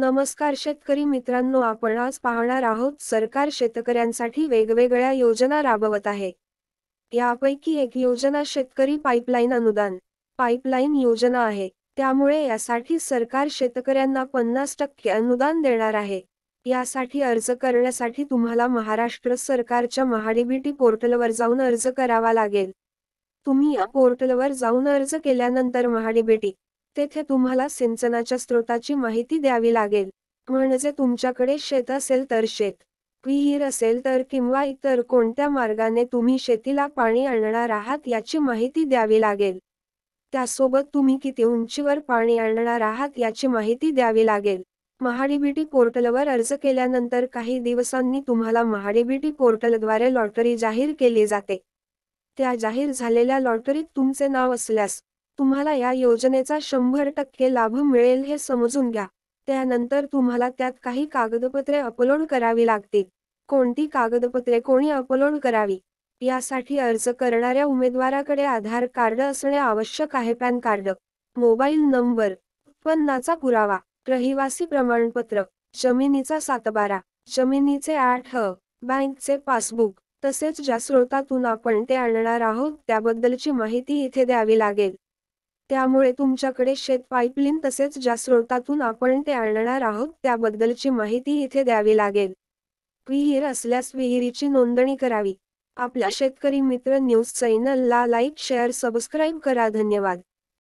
नमस्कार शेतकरी मित्रांनो आपण आज पाहणार आहोत सरकार शेतकऱ्यांसाठी वेगवेगळ्या योजना राबवत आहे यापैकी एक योजना शेतकरी पाईपलाईन अनुदान पाईपलाईन योजना आहे त्यामुळे यासाठी सरकार शेतकऱ्यांना पन्नास टक्के अनुदान देणार आहे यासाठी अर्ज करण्यासाठी तुम्हाला महाराष्ट्र सरकारच्या महाडीबीटी पोर्टलवर जाऊन अर्ज करावा लागेल तुम्ही या पोर्टलवर जाऊन अर्ज केल्यानंतर महाडीबीटी तेथे तुम्हाला सिंचनाच्या स्रोताची माहिती द्यावी लागेल म्हणजे तुमच्याकडे शेत असेल तर शेत विहीर असेल तर किंवा इतर कोणत्या मार्गाने तुम्ही शेतीला पाणी आणणार आहात याची माहिती द्यावी लागेल त्यासोबत तुम्ही किती उंचीवर पाणी आणणार आहात याची माहिती द्यावी लागेल महाडीबीटी पोर्टलवर अर्ज केल्यानंतर काही दिवसांनी तुम्हाला महाडीबीटी पोर्टलद्वारे लॉटरी जाहीर केली जाते त्या जाहीर झालेल्या लॉटरीत तुमचे नाव असल्यास तुम्हाला या योजनेचा शंभर टक्के लाभ मिळेल हे समजून घ्या त्यानंतर तुम्हाला त्यात काही कागदपत्रे अपलोड करावी लागतील कोणती कागदपत्रे कोणी अपलोड करावी यासाठी अर्ज करणाऱ्या उमेदवाराकडे आधार कार्ड असणे आवश्यक आहे पॅन कार्ड मोबाईल नंबर उत्पन्नाचा पुरावा रहिवासी प्रमाणपत्र जमिनीचा सातबारा जमिनीचे आठ बँकचे पासबुक तसेच ज्या स्रोतातून आपण ते आणणार आहोत त्याबद्दलची माहिती इथे द्यावी लागेल त्यामुळे तुमच्याकडे शेत पाईपलाईन तसेच ज्या स्रोतातून आपण ते आणणार आहोत त्याबद्दलची माहिती इथे द्यावी लागेल विहीर असल्यास विहिरीची नोंदणी करावी आपल्या शेतकरी मित्र न्यूज चॅनलला लाईक शेअर सबस्क्राईब करा धन्यवाद